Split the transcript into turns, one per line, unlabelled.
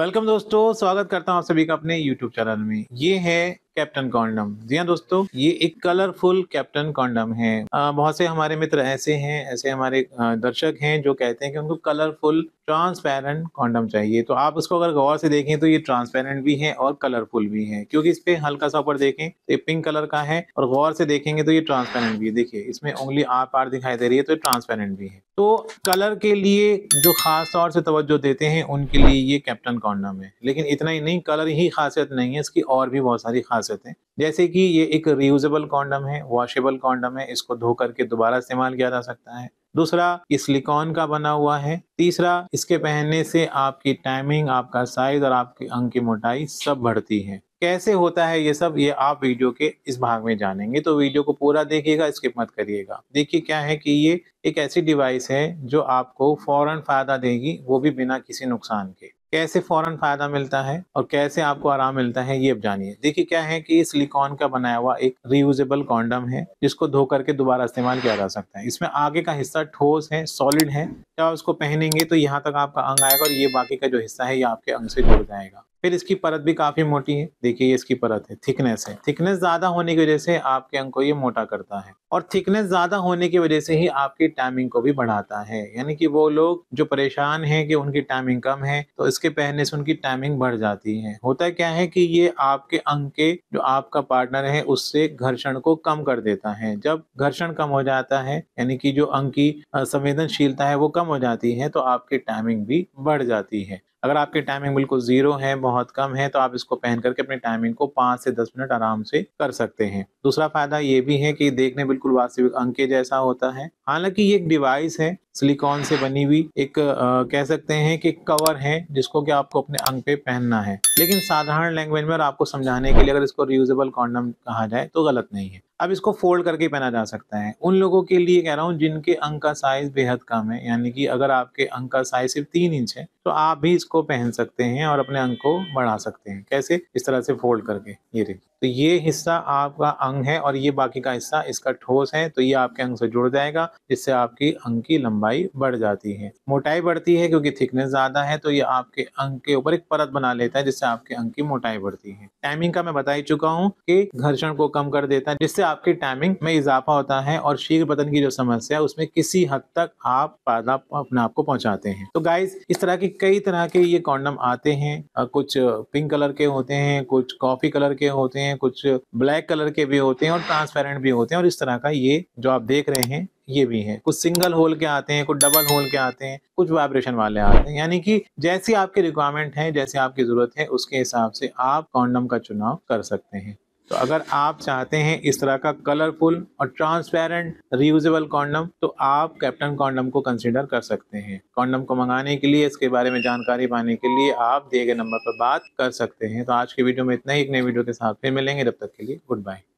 welcome दोस्तों स्वागत करता हूं आप सभी का अपने यूट्यूब चैनल में ये है कैप्टन कॉन्डम जी हाँ दोस्तों ये एक कलरफुल कैप्टन कॉन्डम है बहुत से हमारे मित्र ऐसे हैं ऐसे हमारे दर्शक हैं जो कहते हैं कि उनको कलरफुल ट्रांसपेरेंट कॉन्डम चाहिए तो आप उसको अगर गौर से देखें तो ये ट्रांसपेरेंट भी है और कलरफुल भी है क्योंकि इस पे हल्का सा ऊपर देखें तो ये पिंक कलर का है और गौर से देखेंगे तो ये ट्रांसपेरेंट भी है देखिए इसमें उंगली आर पार दिखाई दे रही है तो ट्रांसपेरेंट भी है तो कलर के लिए जो खास तौर से तवज्जो देते हैं उनके लिए ये कैप्टन कॉन्डम है लेकिन इतना ही नहीं कलर ही खासियत नहीं है इसकी और भी बहुत सारी खास आ सकते हैं जैसे कि ये एक रियूजेबल कॉन्डम है वॉशेबल कॉन्डम है इसको धो करके दोबारा इस्तेमाल किया जा सकता है दूसरा ये सिलिकॉन का बना हुआ है तीसरा इसके पहनने से आपकी टाइमिंग आपका साइज और आपके अंग की मोटाई सब बढ़ती है कैसे होता है ये सब ये आप वीडियो के इस भाग में जानेंगे तो वीडियो को पूरा देखिएगा स्किप मत करिएगा देखिए क्या है कि ये एक ऐसी डिवाइस है जो आपको फौरन फायदा देगी वो भी बिना किसी नुकसान के कैसे फौरन फायदा मिलता है और कैसे आपको आराम मिलता है ये अब जानिए देखिए क्या है कि सिलिकॉन का बनाया हुआ एक रियूजेबल कॉन्डम है जिसको धो करके दोबारा इस्तेमाल किया जा सकता है इसमें आगे का हिस्सा ठोस है सॉलिड है जब आप इसको पहनेंगे तो यहाँ तक आपका अंग आएगा और ये बाकी का जो हिस्सा है ये आपके अंग से जुड़ जाएगा फिर इसकी परत भी काफी मोटी है देखिए ये इसकी परत है थिकनेस है थिकनेस ज्यादा होने की वजह से आपके अंग को ये मोटा करता है और थिकनेस ज्यादा होने की वजह से ही आपकी टाइमिंग को भी बढ़ाता है यानी कि वो लोग जो परेशान हैं कि उनकी टाइमिंग कम है तो इसके पहनने से उनकी टाइमिंग बढ़ जाती है होता क्या है कि ये आपके अंग के जो आपका पार्टनर है उससे घर्षण को कम कर देता है जब घर्षण कम हो जाता है यानी कि जो अंग की संवेदनशीलता है वो कम हो जाती है तो आपकी टाइमिंग भी बढ़ जाती है अगर आपकी टाइमिंग बिल्कुल ज़ीरो है बहुत कम है तो आप इसको पहन करके अपनी टाइमिंग को पाँच से दस मिनट आराम से कर सकते हैं दूसरा फ़ायदा ये भी है कि देखने बिल्कुल वास्तविक अंक के जैसा होता है हालांकि ये एक डिवाइस है सिलिकॉन से बनी हुई एक आ, कह सकते हैं कि कवर है जिसको कि आपको अपने अंग पे पहनना है लेकिन साधारण लैंग्वेज में और आपको समझाने के लिए अगर इसको रियूजेबल कॉन्डम कहा जाए तो गलत नहीं है अब इसको फोल्ड करके पहना जा सकता है उन लोगों के लिए कह रहा हूँ जिनके अंक का साइज़ बेहद कम है यानी कि अगर आपके अंक का साइज़ सिर्फ तीन इंच है तो आप भी इसको पहन सकते हैं और अपने अंग को बढ़ा सकते हैं कैसे इस तरह से फोल्ड करके ये रे तो ये हिस्सा आपका अंग है और ये बाकी का हिस्सा इसका ठोस है तो ये आपके अंग से जुड़ जाएगा जिससे आपकी अंग की लंबाई बढ़ जाती है मोटाई बढ़ती है क्योंकि थिकनेस ज्यादा है तो ये आपके अंग के ऊपर एक परत बना लेता है जिससे आपके अंग की मोटाई बढ़ती है टाइमिंग का मैं बता ही चुका हूँ कि घर्षण को कम कर देता है जिससे आपकी टाइमिंग में इजाफा होता है और शीघ्र पतन की जो समस्या है उसमें किसी हद तक आप पादा अपने आप को पहुंचाते हैं तो गाइज इस तरह की कई तरह के ये कॉन्डम आते हैं कुछ पिंक कलर के होते हैं कुछ कॉफी कलर के होते हैं कुछ ब्लैक कलर के भी होते हैं और ट्रांसपेरेंट भी होते हैं और इस तरह का ये जो आप देख रहे हैं ये भी है कुछ सिंगल होल के आते हैं कुछ डबल होल के आते हैं कुछ वाइब्रेशन वाले आते हैं यानी कि जैसी आपके रिक्वायरमेंट है जैसी आपकी जरूरत है उसके हिसाब से आप कॉन्डम का चुनाव कर सकते हैं तो अगर आप चाहते हैं इस तरह का कलरफुल और ट्रांसपेरेंट रियूजेबल कॉन्डम तो आप कैप्टन कॉन्डम को कंसिडर कर सकते हैं कॉन्डम को मंगाने के लिए इसके बारे में जानकारी पाने के लिए आप दिए गए नंबर पर बात कर सकते हैं तो आज के वीडियो में इतना ही एक नए वीडियो के साथ फिर मिलेंगे तब तक के लिए गुड बाय